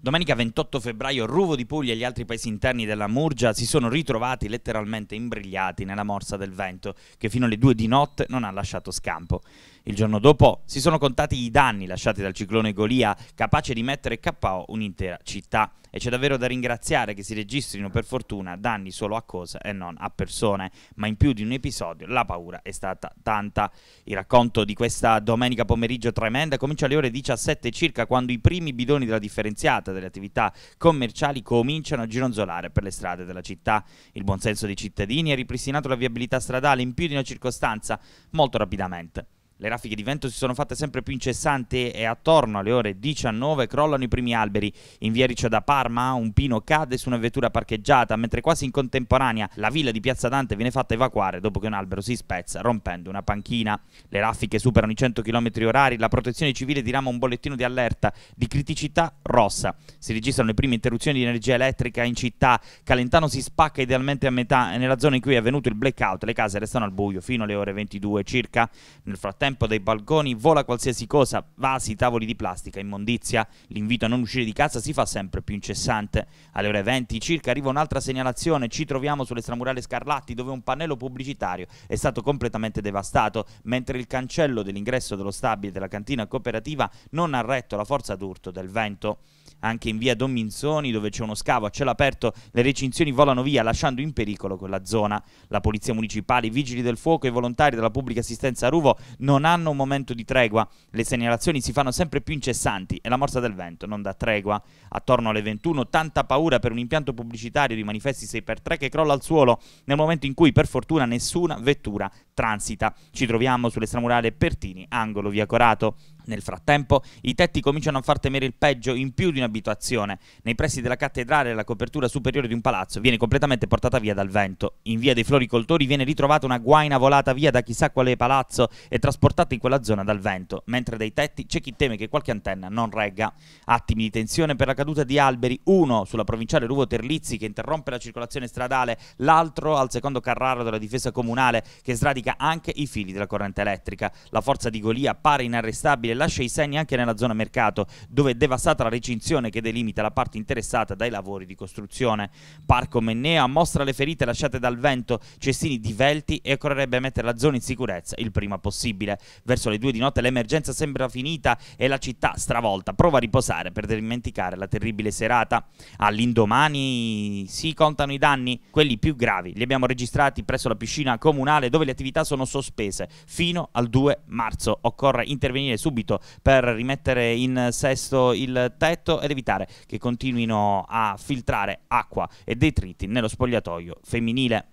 Domenica 28 febbraio Ruvo di Puglia e gli altri paesi interni della Murgia si sono ritrovati letteralmente imbrigliati nella morsa del vento che fino alle 2 di notte non ha lasciato scampo. Il giorno dopo si sono contati i danni lasciati dal ciclone Golia, capace di mettere KO un'intera città. E c'è davvero da ringraziare che si registrino per fortuna danni solo a cose e non a persone, ma in più di un episodio la paura è stata tanta. Il racconto di questa domenica pomeriggio tremenda comincia alle ore 17 circa quando i primi bidoni della differenziata delle attività commerciali cominciano a gironzolare per le strade della città. Il buonsenso dei cittadini ha ripristinato la viabilità stradale in più di una circostanza molto rapidamente. Le raffiche di vento si sono fatte sempre più incessanti e attorno alle ore 19 crollano i primi alberi. In via Riccia da Parma un pino cade su una vettura parcheggiata, mentre quasi in contemporanea la villa di Piazza Dante viene fatta evacuare dopo che un albero si spezza rompendo una panchina. Le raffiche superano i 100 km h la protezione civile dirama un bollettino di allerta di criticità rossa. Si registrano le prime interruzioni di energia elettrica in città, Calentano si spacca idealmente a metà e nella zona in cui è avvenuto il blackout le case restano al buio fino alle ore 22 circa. Nel frattempo tempo dai balconi vola qualsiasi cosa, vasi, tavoli di plastica, immondizia. L'invito a non uscire di casa si fa sempre più incessante. Alle ore 20 circa arriva un'altra segnalazione, ci troviamo sulle stramurale Scarlatti dove un pannello pubblicitario è stato completamente devastato, mentre il cancello dell'ingresso dello stabile della cantina cooperativa non ha retto la forza d'urto del vento. Anche in via Dominzoni, dove c'è uno scavo a cielo aperto, le recinzioni volano via, lasciando in pericolo quella zona. La polizia municipale, i vigili del fuoco e i volontari della pubblica assistenza a Ruvo non non hanno un momento di tregua, le segnalazioni si fanno sempre più incessanti e la morsa del vento non dà tregua. Attorno alle 21 tanta paura per un impianto pubblicitario di manifesti 6x3 che crolla al suolo nel momento in cui per fortuna nessuna vettura transita. Ci troviamo sull'estramurale Pertini, angolo via Corato. Nel frattempo i tetti cominciano a far temere il peggio in più di un'abitazione. Nei pressi della cattedrale la copertura superiore di un palazzo viene completamente portata via dal vento. In via dei floricoltori viene ritrovata una guaina volata via da chissà quale palazzo e trasportata in quella zona dal vento, mentre dai tetti c'è chi teme che qualche antenna non regga. Attimi di tensione per la caduta di alberi, uno sulla provinciale Ruvo Terlizzi che interrompe la circolazione stradale, l'altro al secondo Carraro della difesa comunale che sradica anche i fili della corrente elettrica. La forza di Golia appare inarrestabile lascia i segni anche nella zona mercato, dove è devastata la recinzione che delimita la parte interessata dai lavori di costruzione. Parco Mennea mostra le ferite lasciate dal vento, cestini divelti e occorrerebbe mettere la zona in sicurezza il prima possibile. Verso le due di notte l'emergenza sembra finita e la città stravolta prova a riposare per dimenticare la terribile serata. All'indomani si contano i danni, quelli più gravi li abbiamo registrati presso la piscina comunale dove le attività sono sospese fino al 2 marzo. Occorre intervenire subito subito per rimettere in sesto il tetto ed evitare che continuino a filtrare acqua e detriti nello spogliatoio femminile.